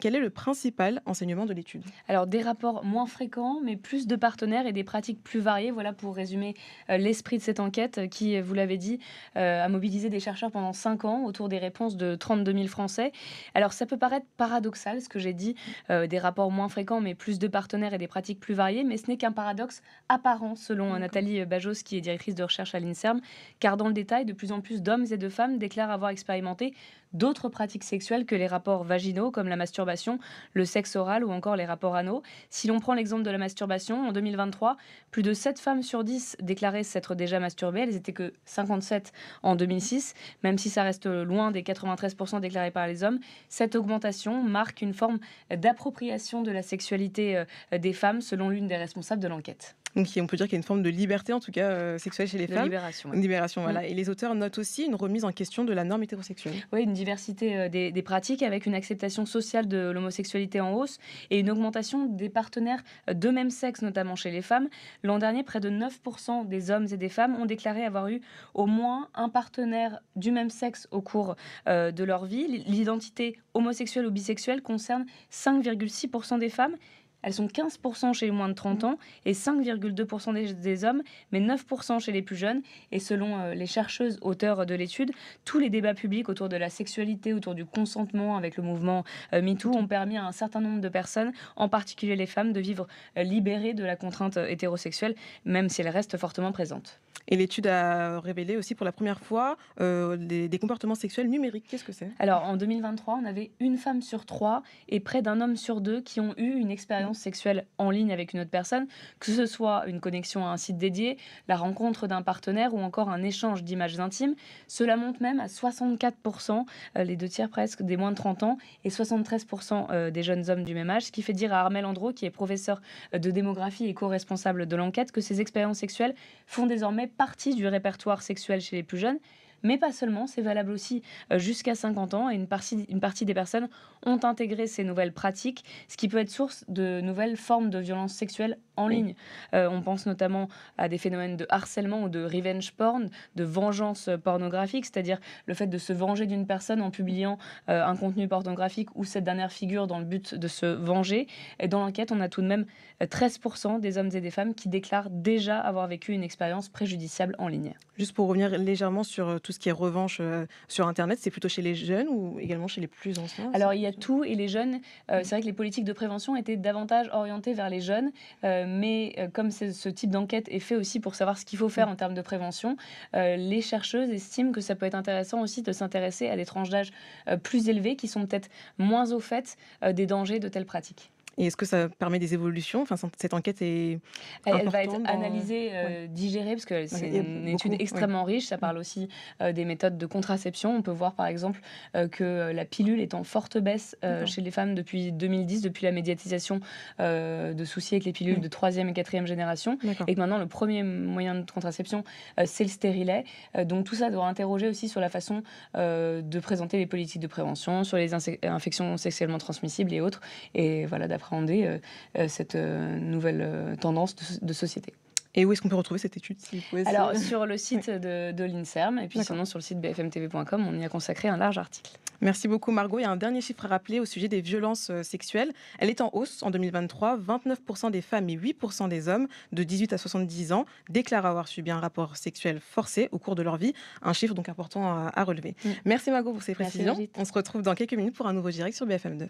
Quel est le principal enseignement de l'étude Alors des rapports moins fréquents, mais plus de partenaires et des pratiques plus variées. Voilà pour résumer euh, l'esprit de cette enquête euh, qui, vous l'avez dit, euh, a mobilisé des chercheurs pendant 5 ans autour des réponses de 32 000 Français. Alors ça peut paraître paradoxal ce que j'ai dit, des rapports moins fréquents, mais plus de partenaires et des pratiques plus variées, mais ce n'est qu'un paradoxe apparent selon Nathalie Bajos, qui est directrice de recherche à l'INSERM, car dans le détail, de plus en plus d'hommes et de femmes déclarent avoir expérimenté d'autres pratiques sexuelles que les rapports vaginaux, comme la masturbation, le sexe oral ou encore les rapports anaux. Si l'on prend l'exemple de la masturbation, en 2023, plus de 7 femmes sur 10 déclaraient s'être déjà masturbées. Elles étaient que 57 en 2006, même si ça reste loin des 93% déclarés par les hommes. Cette augmentation marque une forme d'appropriation de la sexualité euh, des femmes, selon l'une des responsables de l'enquête. Donc on peut dire qu'il y a une forme de liberté, en tout cas euh, sexuelle chez les femmes. Libération. Une libération, voilà. Mm. Et les auteurs notent aussi une remise en question de la norme hétérosexuelle. Oui, une diversité euh, des, pratiques avec une acceptation sociale de l'homosexualité en hausse et une augmentation des partenaires euh, de même sexe, notamment chez les femmes. L'an dernier, près de 9% des hommes et des femmes ont déclaré avoir eu au moins un partenaire du même sexe au cours de leur vie. L'identité homosexuelle ou bisexuelle concerne 5,6% des femmes elles sont 15% chez les moins de 30 mmh. ans et 5,2% des, hommes, mais 9% chez les plus jeunes. Et selon euh, les chercheuses auteurs de l'étude, tous les débats publics autour de la sexualité, autour du consentement avec le mouvement euh, MeToo ont permis à un certain nombre de personnes, en particulier les femmes, de vivre euh, libérées de la contrainte hétérosexuelle, même si elle reste fortement présente. Et l'étude a révélé aussi pour la première fois des, des, comportements sexuels numériques. Qu'est-ce que c'est Alors en 2023, on avait une femme sur trois et près d'un homme sur deux qui ont eu une expérience sexuelles en ligne avec une autre personne, que ce soit une connexion à un site dédié, la rencontre d'un partenaire ou encore un échange d'images intimes. Cela monte même à 64%, euh, les deux tiers presque, des moins de 30 ans et 73% euh, des jeunes hommes du même âge, ce qui fait dire à Armel Andro, qui est professeur euh, de démographie et co-responsable de l'enquête, que ces expériences sexuelles font désormais partie du répertoire sexuel chez les plus jeunes mais pas seulement, c'est valable aussi euh, jusqu'à 50 ans et une partie, des personnes ont intégré ces nouvelles pratiques, ce qui peut être source de nouvelles formes de violences sexuelles en ligne. Euh, on pense notamment à des phénomènes de harcèlement ou de revenge porn, de vengeance euh, pornographique, c'est-à-dire le fait de se venger d'une personne en publiant euh, un contenu pornographique ou cette dernière figure dans le but de se venger. Et dans l'enquête, on a tout de même 13% des hommes et des femmes qui déclarent déjà avoir vécu une expérience préjudiciable en ligne. Juste pour revenir légèrement sur tout ce qui est revanche sur Internet, c'est plutôt chez les jeunes ou également chez les plus anciens Alors il y a tout et les jeunes, c'est vrai que les politiques de prévention étaient davantage orientées vers les jeunes. Euh, mais euh, comme ce type d'enquête est fait aussi pour savoir ce qu'il faut faire en termes de prévention, euh, les chercheuses estiment que ça peut être intéressant aussi de s'intéresser à des tranches d'âge plus élevées qui sont peut-être moins au fait des dangers de telles pratiques. Et est-ce que ça permet des évolutions Enfin, cette enquête est elle, elle va être analysée, euh, digérée, parce que c'est une étude extrêmement riche. Ça parle aussi euh, des méthodes de contraception. On peut voir par exemple euh, que la pilule est en forte baisse chez les femmes depuis 2010, depuis la médiatisation de soucis avec les pilules de troisième et quatrième génération, et que maintenant le premier moyen de contraception c'est le stérilet. donc tout ça doit interroger aussi sur la façon de présenter les politiques de prévention, sur les infections sexuellement transmissibles et autres. Et voilà, d'après euh, euh, cette euh, nouvelle tendance de, société. Et où est-ce qu'on peut retrouver cette étude si vous Alors, sur le site de, l'INSERM, et puis sinon sur le site bfmtv.com, on y a consacré un large article. Merci beaucoup, Margot. Il y a un dernier chiffre à rappeler au sujet des violences sexuelles. Elle est en hausse en 2023. 29% des femmes et 8% des hommes de 18 à 70 ans déclarent avoir subi un rapport sexuel forcé au cours de leur vie. Un chiffre donc important à, relever. Mm. Merci, Margot, pour ces précisions. on se retrouve dans quelques minutes pour un nouveau direct sur BFM2.